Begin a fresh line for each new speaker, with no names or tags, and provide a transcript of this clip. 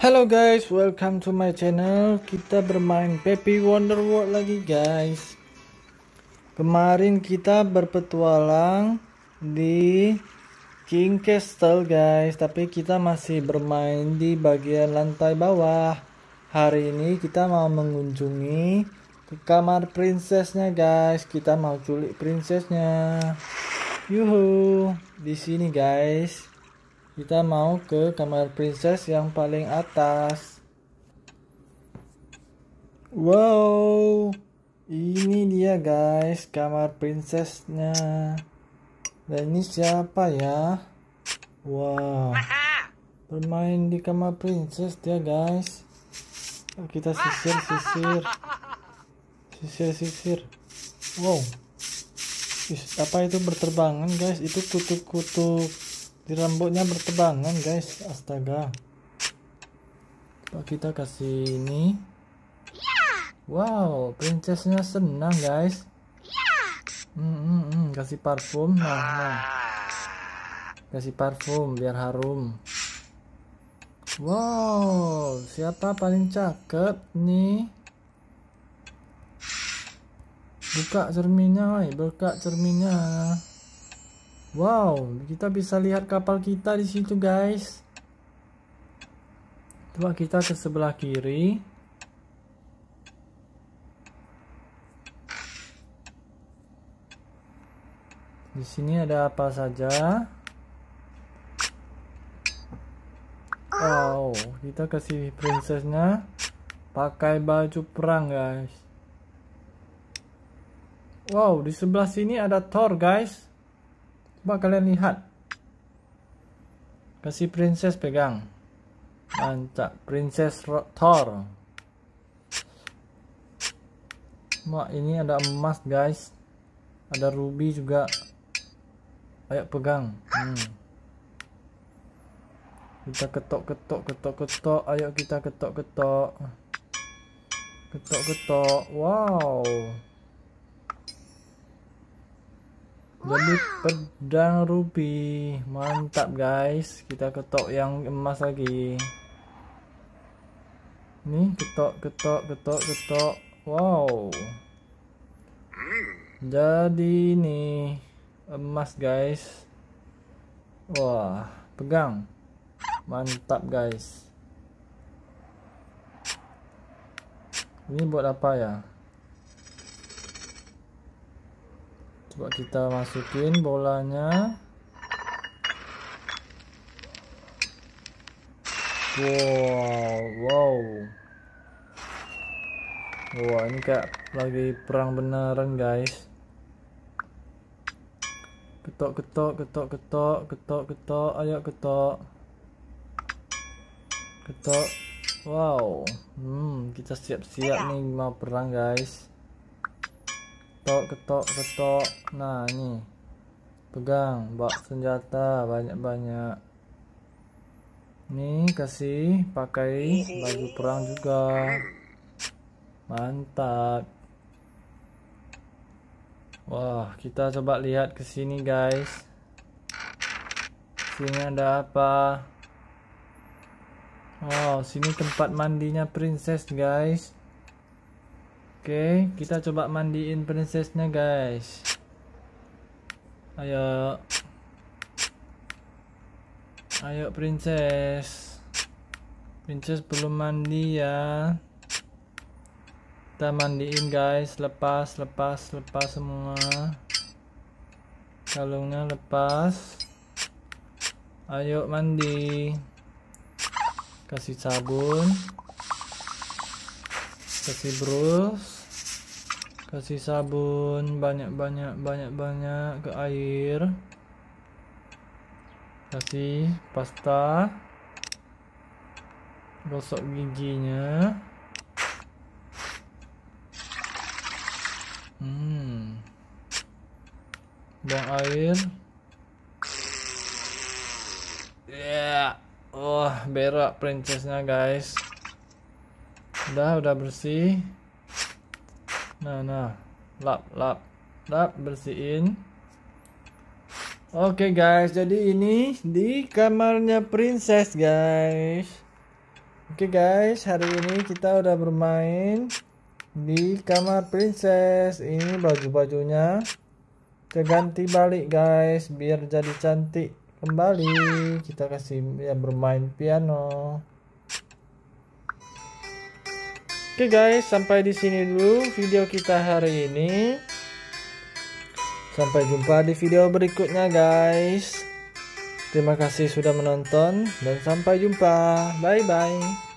Halo guys, welcome to my channel. Kita bermain Peppy Wonder World lagi guys. Kemarin kita berpetualang di King Castle guys, tapi kita masih bermain di bagian lantai bawah. Hari ini kita mau mengunjungi ke kamar princessnya guys. Kita mau culik princessnya. Yuhu, di sini guys. Kita mau ke kamar princess yang paling atas. Wow, ini dia guys kamar princessnya. Dan ini siapa ya? Wow, bermain di kamar princess dia guys. Kita sisir sisir, sisir sisir. Wow, Is, apa itu berterbangan guys? Itu kutu-kutu di rambutnya bertebangan guys astaga Pak kita kasih ini wow princessnya senang guys hmm, hmm, hmm. kasih parfum nah, nah kasih parfum biar harum wow siapa paling cakep nih buka cerminnya woy. buka cerminnya Wow, kita bisa lihat kapal kita di situ, guys. Coba kita ke sebelah kiri. Di sini ada apa saja? Wow, kita kasih princessnya pakai baju perang, guys. Wow, di sebelah sini ada Thor, guys. Coba kalian lihat. Kasih princess pegang. Ancak princess Thor. Wah, ini ada emas, guys. Ada ruby juga. Ayo pegang. Hmm. Kita ketok-ketok, ketok-ketok. Ayo kita ketok-ketok. Ketok-ketok. Wow. lebih pedang ruby mantap guys kita ketok yang emas lagi nih ketok ketok ketok ketok wow jadi ini emas guys wah pegang mantap guys ini buat apa ya coba kita masukin bolanya wow wow wow, ini kayak lagi perang beneran guys ketok ketok ketok ketok ketok ketok ayo ketok ketok wow hmm kita siap-siap nih mau perang guys ketok ketok ketok nah ini pegang bak senjata banyak-banyak ini kasih pakai baju perang juga mantap wah kita coba lihat ke sini guys sini ada apa oh sini tempat mandinya princess guys Oke, kita coba mandiin princessnya guys. Ayo. Ayo princess. Princess belum mandi ya. Kita mandiin guys, lepas, lepas, lepas semua. Kalungnya lepas. Ayo mandi. Kasih sabun kasih brush, kasih sabun banyak-banyak banyak-banyak ke air kasih pasta gosok giginya hmm buang air ya yeah. oh berak princessnya guys udah udah bersih nah nah lap lap lap bersihin Oke okay guys, jadi ini di kamarnya princess guys. Oke okay guys, hari ini kita udah bermain di kamar princess. Ini baju-bajunya. Kita ganti balik guys biar jadi cantik kembali. Kita kasih ya bermain piano. Oke guys, sampai di sini dulu video kita hari ini. Sampai jumpa di video berikutnya guys. Terima kasih sudah menonton dan sampai jumpa. Bye bye.